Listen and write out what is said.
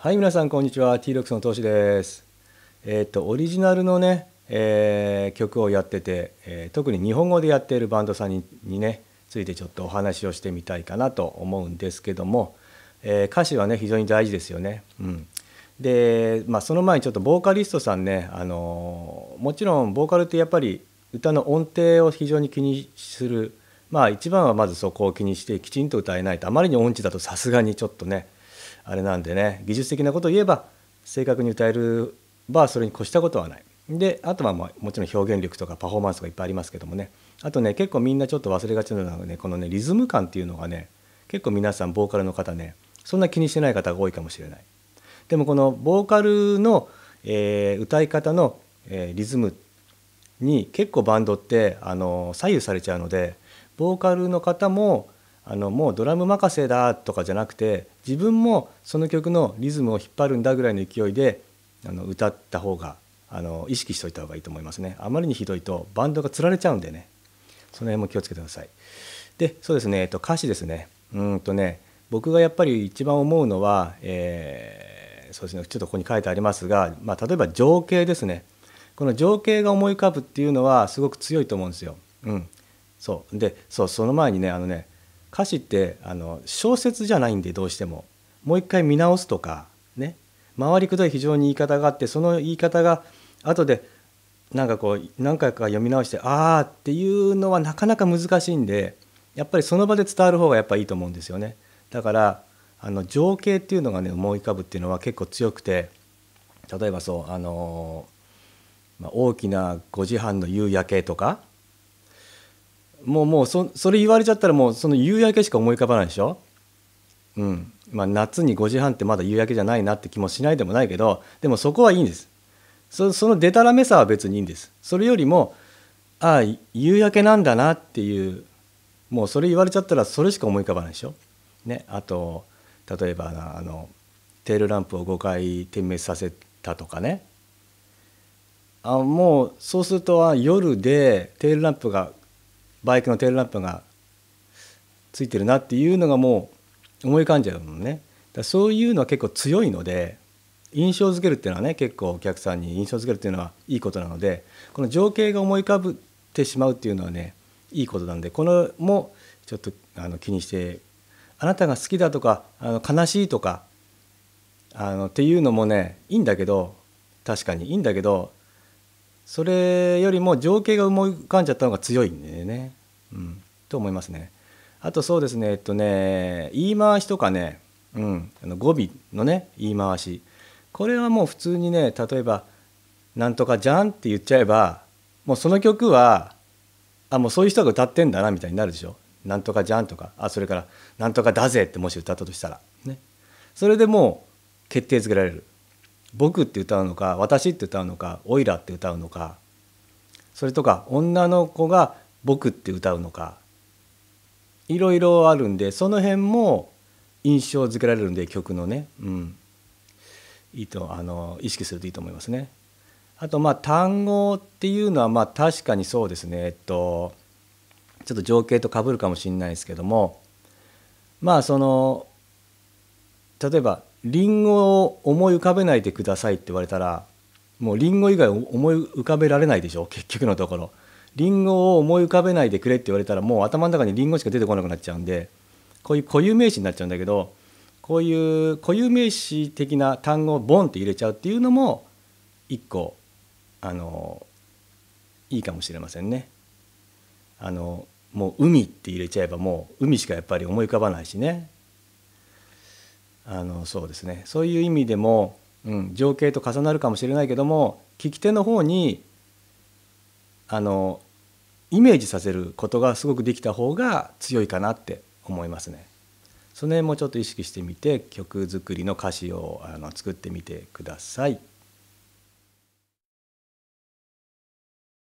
はい皆さんこんにちは T6 の投資ですえっ、ー、とオリジナルのね、えー、曲をやってて、えー、特に日本語でやっているバンドさんににねついてちょっとお話をしてみたいかなと思うんですけども、え歌詞はね非常に大事ですよねうんで、まあ、その前にちょっとボーカリストさんねあのもちろんボーカルってやっぱり歌の音程を非常に気にするまあ一番はまずそこを気にしてきちんと歌えないとあまりに音痴だとさすがにちょっとねあれなんでね技術的なことを言えば正確に歌えるばそれに越したことはないであとはまあもちろん表現力とかパフォーマンスとかいっぱいありますけどもねあとね結構みんなちょっと忘れがちなのがねこのねリズム感っていうのがね結構皆さんボーカルの方ねそんな気にしてない方が多いかもしれないでもこのボーカルの、えー、歌い方の、えー、リズムに結構バンドってあの左右されちゃうのでボーカルの方もあのもうドラム任せだとかじゃなくて自分もその曲のリズムを引っ張るんだぐらいの勢いであの歌った方があの意識しておいた方がいいと思いますねあまりにひどいとバンドがつられちゃうんでねその辺も気をつけてくださいでそうですね、えっと、歌詞ですねうんとね僕がやっぱり一番思うのは、えー、そうですねちょっとここに書いてありますが、まあ、例えば情景ですねこの情景が思い浮かぶっていうのはすごく強いと思うんですよ。うん、そうでそうその前にねあのね歌詞ってあの小説じゃないんでどうしてももう一回見直すとかね回りくどい非常に言い方があってその言い方が後でなんかこう何回か読み直してああっていうのはなかなか難しいんでやっぱりその場で伝わる方がやっぱいいと思うんですよね。だからあの情景っていうのがね思い浮かぶっていうのは結構強くて例えばそうあの、まあ、大きな5時半の夕焼けとかもうもうそそれ言われちゃったらもうその夕焼けしか思い浮かばないでしょうんまあ、夏に5時半ってまだ夕焼けじゃないなって気もしないでもないけどでもそこはいいんですそのでたらめさは別にいいんですそれよりもああ夕焼けなんだなっていうもうそれ言われちゃったらそれしか思い浮かばないでしょ、ね、あと例えばあのテールランプを5回点滅させたとかねあもうそうすると夜でテールランプがバイクのテールランプがついてるなっていうのがもう思い浮かんじゃうもんねだそういうのは結構強いので印象づけるっていうのはね結構お客さんに印象づけるっていうのはいいことなのでこの情景が思い浮かぶってしまうっていうのはねいいことなんでこのもちょっとあの気にしてあなたが好きだとかあの悲しいとかあのっていうのもねいいんだけど確かにいいんだけどそれよりも情景が思い浮かんじゃったのが強いんでね、うん、と思いますね。あとそうですねえっとね言い回しとかね、うん、あの語尾のね言い回しこれはもう普通にね例えば「なんとかじゃん」って言っちゃえばもうその曲はあもうそういう人が歌ってんだなみたいになるでしょ。なんとかじゃんとかあそれから「なんとかだぜ」ってもし歌ったとしたらねそれでもう決定づけられる「僕」って歌うのか「私」って歌うのか「オイラ」って歌うのかそれとか女の子が「僕」って歌うのかいろいろあるんでその辺も印象づけられるんで曲のね、うん、いいとあの意識するといいと思いますね。あとまあ単語っていうのはまあ確かにそうですねえっとちょっと情景とかぶるかもしれないですけどもまあその例えばリンゴを思い浮かべないでくださいって言われたらもうリンゴ以外思い浮かべられないでしょ結局のところリンゴを思い浮かべないでくれって言われたらもう頭の中にリンゴしか出てこなくなっちゃうんでこういう固有名詞になっちゃうんだけどこういう固有名詞的な単語をボンって入れちゃうっていうのも一個あのいいかもしれませんね。あのもう海って入れちゃえばもう海しかやっぱり思い浮かばないしねあのそうですねそういう意味でも、うん、情景と重なるかもしれないけども聞き手の方にあのイメージさせることがすごくできた方が強いかなって思いますね。その辺もちょっと意識してみて曲作りの歌詞をあの作ってみてください。